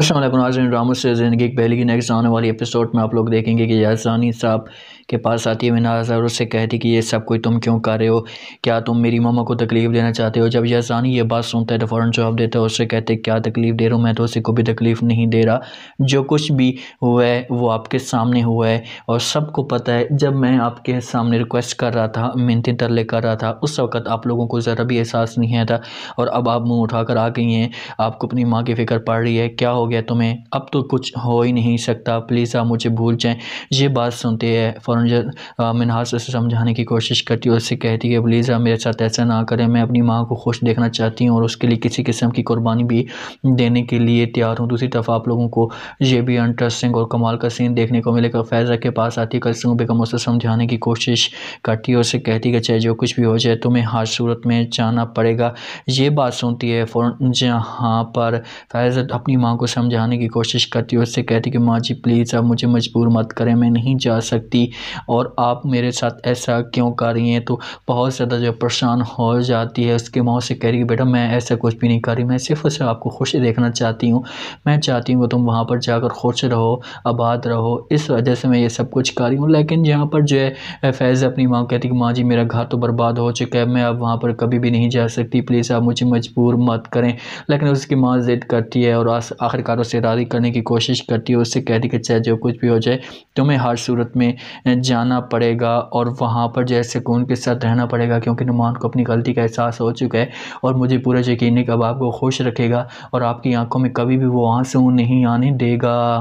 असल राम से ज़िंदगी की पहली की नेक्स्ट आने वाली एपिसोड में आप लोग देखेंगे कि यासानी साहब के पास आती है मिनाज और उससे कहती कि ये सब कोई तुम क्यों कर रहे हो क्या तुम मेरी मामा को तकलीफ़ देना चाहते हो जब यासानी ये बात सुनता है तो फ़ौर जवाब देता है उससे कहते क्या तकलीफ़ दे रहा हूँ मैं तो उसे को भी तकलीफ़ नहीं दे रहा जो कुछ भी हुआ है वो आपके सामने हुआ है और सबको पता है जब मैं आपके सामने रिक्वेस्ट कर रहा था मिनती तरले कर रहा था उस वक़्त आप लोगों को ज़रा भी एहसास नहीं आया था और अब आप मुँह उठा कर आ गई हैं आपको अपनी माँ की फ़िक्र पड़ रही है क्या होगा गया तुम्हें अब तो कुछ हो ही नहीं सकता प्लीज़ आप मुझे भूल जाएं ये बात सुनते हैं फ़ौरन मिनहास उसे समझाने की कोशिश करती है उससे कहती है प्लीज़ आप मेरे साथ ऐसा ना करें मैं अपनी माँ को खुश देखना चाहती हूँ और उसके लिए किसी किस्म की कुर्बानी भी देने के लिए तैयार हूँ दूसरी तरफ आप लोगों को ये भी इंटरेस्टिंग और कमाल का सीन देखने को मिलेगा फैज़ा के पास आती है कल बेगम उसे समझाने की कोशिश करती है उससे कहती है चाहे जो कुछ भी हो जाए तुम्हें हर सूरत में जाना पड़ेगा ये बात सुनती है फ़ौर जहाँ पर फैज़ अपनी माँ को समझाने की कोशिश करती है उससे कहती कि माँ जी प्लीज़ आप मुझे मजबूर मत करें मैं नहीं जा सकती और आप मेरे साथ ऐसा क्यों कर रही हैं तो बहुत ज़्यादा जो परेशान हो जाती है उसके माँ से कह रही बेटा मैं ऐसा कुछ भी नहीं कर रही मैं सिर्फ और सिर्फ आपको खुश देखना चाहती हूँ मैं चाहती हूँ कि तुम वहाँ पर जाकर खुश रहो आबाद रहो इस वजह से मैं ये सब कुछ कर रही हूँ लेकिन यहाँ पर जो है फैज़ अपनी माँ कहती कि माँ जी मेरा घर तो बर्बाद हो चुका है मैं अब वहाँ पर कभी भी नहीं जा सकती प्लीज़ आप मुझे मजबूर मत करें लेकिन उसकी माँ ज़िद करती है और आखिर सरकारों से राधी करने की कोशिश करती है उससे कहती है कि चाहे जो कुछ भी हो जाए तुम्हें हर सूरत में जाना पड़ेगा और वहाँ पर जो है सुकून के साथ रहना पड़ेगा क्योंकि नुमान को अपनी गलती का एहसास हो चुका है और मुझे पूरा यकीन है कि अब आपको खुश रखेगा और आपकी आंखों में कभी भी वो आंसू नहीं आने देगा